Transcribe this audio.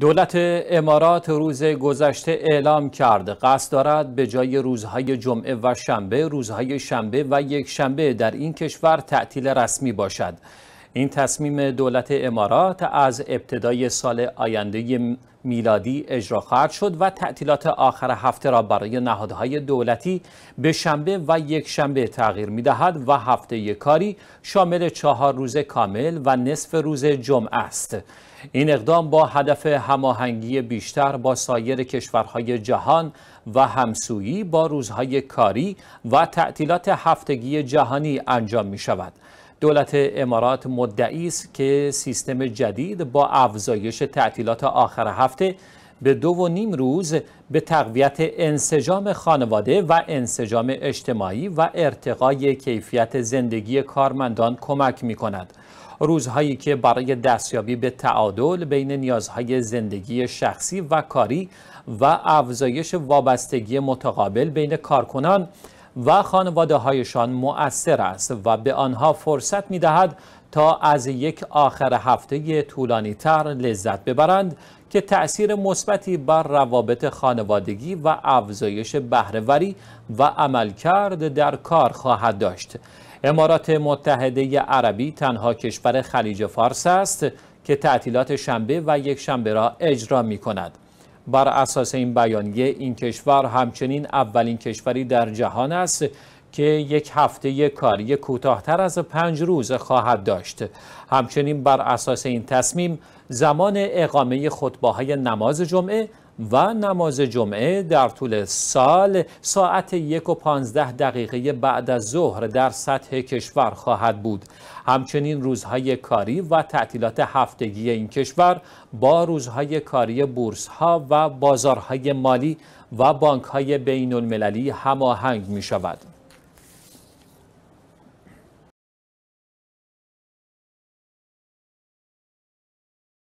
دولت امارات روز گذشته اعلام کرد قصد دارد به جای روزهای جمعه و شنبه روزهای شنبه و یک شنبه در این کشور تعطیل رسمی باشد این تصمیم دولت امارات از ابتدای سال آینده میلادی اجرا خواهد شد و تعطیلات آخر هفته را برای نهادهای دولتی به شنبه و یک شنبه تغییر می دهد و هفته کاری شامل چهار روز کامل و نصف روز جمعه است. این اقدام با هدف هماهنگی بیشتر با سایر کشورهای جهان و همسویی با روزهای کاری و تعطیلات هفتگی جهانی انجام می شود. دولت امارات مدعی است که سیستم جدید با افزایش تعطیلات آخر هفته به دو و نیم روز به تقویت انسجام خانواده و انسجام اجتماعی و ارتقای کیفیت زندگی کارمندان کمک می کند. روزهایی که برای دستیابی به تعادل بین نیازهای زندگی شخصی و کاری و افزایش وابستگی متقابل بین کارکنان و خانواده هایشان مؤثر است و به آنها فرصت می دهد تا از یک آخر هفته طولانی تر لذت ببرند که تأثیر مثبتی بر روابط خانوادگی و افزایش بهرهوری و عملکرد در کار خواهد داشت. امارات متحده عربی تنها کشور خلیج فارس است که تعطیلات شنبه و یک شنبه را اجرا می کند. بر اساس این بیانیه این کشور همچنین اولین کشوری در جهان است که یک هفته کاری کوتاهتر از پنج روز خواهد داشت. همچنین بر اساس این تصمیم زمان اقامه خطبه های نماز جمعه و نماز جمعه در طول سال ساعت یک و پانزده دقیقه بعد از ظهر در سطح کشور خواهد بود. همچنین روزهای کاری و تعطیلات هفتگی این کشور با روزهای کاری بورس ها و بازارهای مالی و بانک های بین المللی هماهنگ می شود.